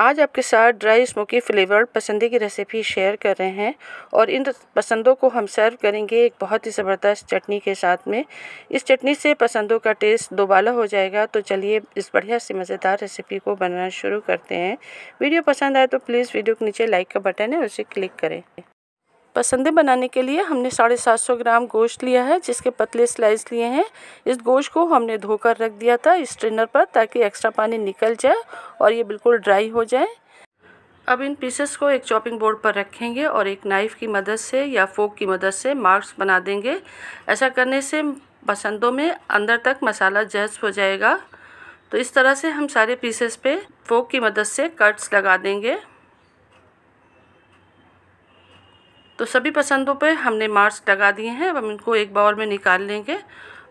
आज आपके साथ ड्राई स्मोकी फ्लेवर्ड पसंदी की रेसिपी शेयर कर रहे हैं और इन पसंदों को हम सर्व करेंगे एक बहुत ही ज़बरदस्त चटनी के साथ में इस चटनी से पसंदों का टेस्ट दोबाला हो जाएगा तो चलिए इस बढ़िया से मज़ेदार रेसिपी को बनाना शुरू करते हैं वीडियो पसंद आए तो प्लीज़ वीडियो के नीचे लाइक का बटन है उसे क्लिक करें पसंदे बनाने के लिए हमने साढ़े सात सौ ग्राम गोश्त लिया है जिसके पतले स्लाइस लिए हैं इस गोश्त को हमने धोकर रख दिया था स्ट्रेनर पर ताकि एक्स्ट्रा पानी निकल जाए और ये बिल्कुल ड्राई हो जाए अब इन पीसेस को एक चॉपिंग बोर्ड पर रखेंगे और एक नाइफ़ की मदद से या फोक की मदद से मार्क्स बना देंगे ऐसा करने से पसंदों में अंदर तक मसाला जज्ब हो जाएगा तो इस तरह से हम सारे पीसेस पे फोक की मदद से कट्स लगा देंगे तो सभी पसंदों पे हमने मार्स लगा दिए हैं अब हम इनको एक बाउल में निकाल लेंगे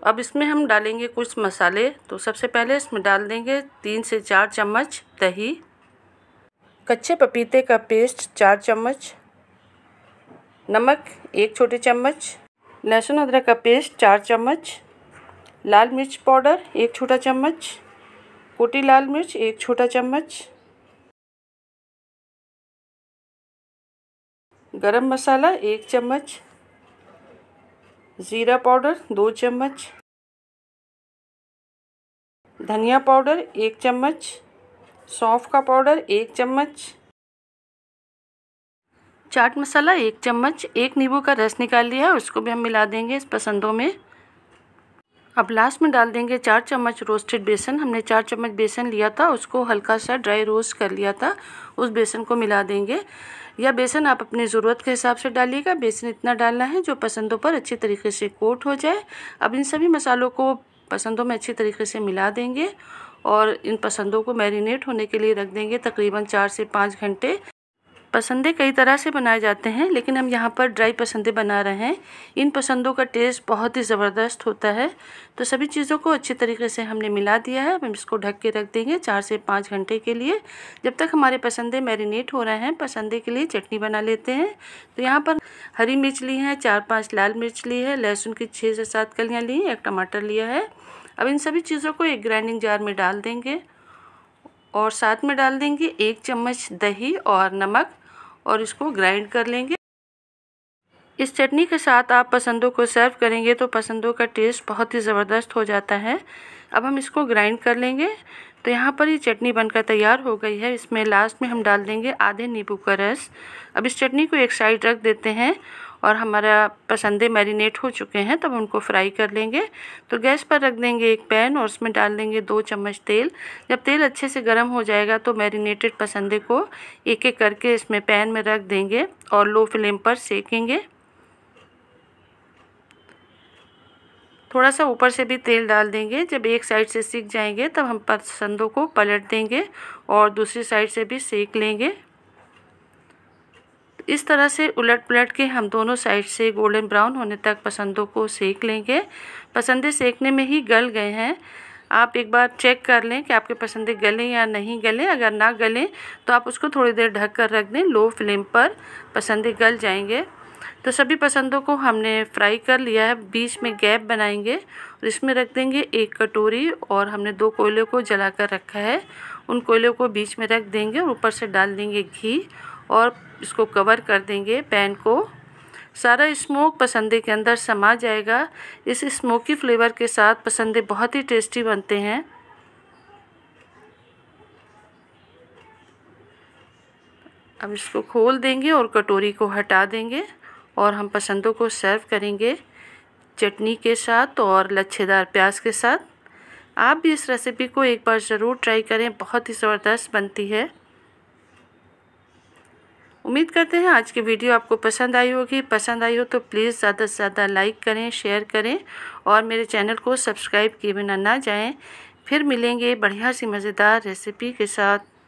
अब इसमें हम डालेंगे कुछ मसाले तो सबसे पहले इसमें डाल देंगे तीन से चार चम्मच दही कच्चे पपीते का पेस्ट चार चम्मच नमक एक छोटे चम्मच लहसुन अदरक का पेस्ट चार चम्मच लाल मिर्च पाउडर एक छोटा चम्मच कोटी लाल मिर्च एक छोटा चम्मच गरम मसाला एक चम्मच ज़ीरा पाउडर दो चम्मच धनिया पाउडर एक चम्मच सौंफ का पाउडर एक चम्मच चाट मसाला एक चम्मच एक नींबू का रस निकाल लिया उसको भी हम मिला देंगे इस पसंदों में अब लास्ट में डाल देंगे चार चम्मच रोस्टेड बेसन हमने चार चम्मच बेसन लिया था उसको हल्का सा ड्राई रोस्ट कर लिया था उस बेसन को मिला देंगे या बेसन आप अपनी ज़रूरत के हिसाब से डालिएगा बेसन इतना डालना है जो पसंदों पर अच्छे तरीके से कोट हो जाए अब इन सभी मसालों को पसंदों में अच्छी तरीके से मिला देंगे और इन पसंदों को मैरिनेट होने के लिए रख देंगे तकरीबन चार से पाँच घंटे पसंदे कई तरह से बनाए जाते हैं लेकिन हम यहाँ पर ड्राई पसंदे बना रहे हैं इन पसंदों का टेस्ट बहुत ही ज़बरदस्त होता है तो सभी चीज़ों को अच्छे तरीके से हमने मिला दिया है अब हम इसको ढक के रख देंगे चार से पाँच घंटे के लिए जब तक हमारे पसंदे मैरिनेट हो रहे हैं पसंदे के लिए चटनी बना लेते हैं तो यहाँ पर हरी मिर्च ली है चार पाँच लाल मिर्च ली है लहसुन की छः से सात कलियाँ ली हैं एक टमाटर लिया है अब इन सभी चीज़ों को एक ग्राइंडिंग जार में डाल देंगे और साथ में डाल देंगे एक चम्मच दही और नमक और इसको ग्राइंड कर लेंगे इस चटनी के साथ आप पसंदों को सर्व करेंगे तो पसंदों का टेस्ट बहुत ही ज़बरदस्त हो जाता है अब हम इसको ग्राइंड कर लेंगे तो यहाँ पर ये चटनी बनकर तैयार हो गई है इसमें लास्ट में हम डाल देंगे आधे नींबू का रस अब इस चटनी को एक साइड रख देते हैं और हमारा पसंदे मैरिनेट हो चुके हैं तब उनको फ्राई कर लेंगे तो गैस पर रख देंगे एक पैन और उसमें डाल देंगे दो चम्मच तेल जब तेल अच्छे से गर्म हो जाएगा तो मैरिनेटेड पसंदे को एक एक करके इसमें पैन में रख देंगे और लो फ्लेम पर सेकेंगे थोड़ा सा ऊपर से भी तेल डाल देंगे जब एक साइड से सीख जाएंगे तब हम पसंदों को पलट देंगे और दूसरी साइड से भी सेक लेंगे इस तरह से उलट पलट के हम दोनों साइड से गोल्डन ब्राउन होने तक पसंदों को सेक लेंगे पसंदे सेकने में ही गल गए हैं आप एक बार चेक कर लें कि आपके पसंदे गलें या नहीं गलें अगर ना गलें तो आप उसको थोड़ी देर ढक कर रख दें लो फ्लेम पर पसंदे गल जाएंगे तो सभी पसंदों को हमने फ्राई कर लिया है बीच में गैप बनाएंगे और इसमें रख देंगे एक कटोरी और हमने दो कोयले को जला कर रखा है उन कोयले को बीच में रख देंगे और ऊपर से डाल देंगे घी और इसको कवर कर देंगे पैन को सारा स्मोक पसंदे के अंदर समा जाएगा इस स्मोकी फ्लेवर के साथ पसंदे बहुत ही टेस्टी बनते हैं अब इसको खोल देंगे और कटोरी को हटा देंगे और हम पसंदों को सर्व करेंगे चटनी के साथ और लच्छेदार प्याज के साथ आप भी इस रेसिपी को एक बार ज़रूर ट्राई करें बहुत ही ज़बरदस्त बनती है उम्मीद करते हैं आज की वीडियो आपको पसंद आई होगी पसंद आई हो तो प्लीज़ ज़्यादा से ज़्यादा लाइक करें शेयर करें और मेरे चैनल को सब्सक्राइब किए बिना ना जाएं फिर मिलेंगे बढ़िया सी मज़ेदार रेसिपी के साथ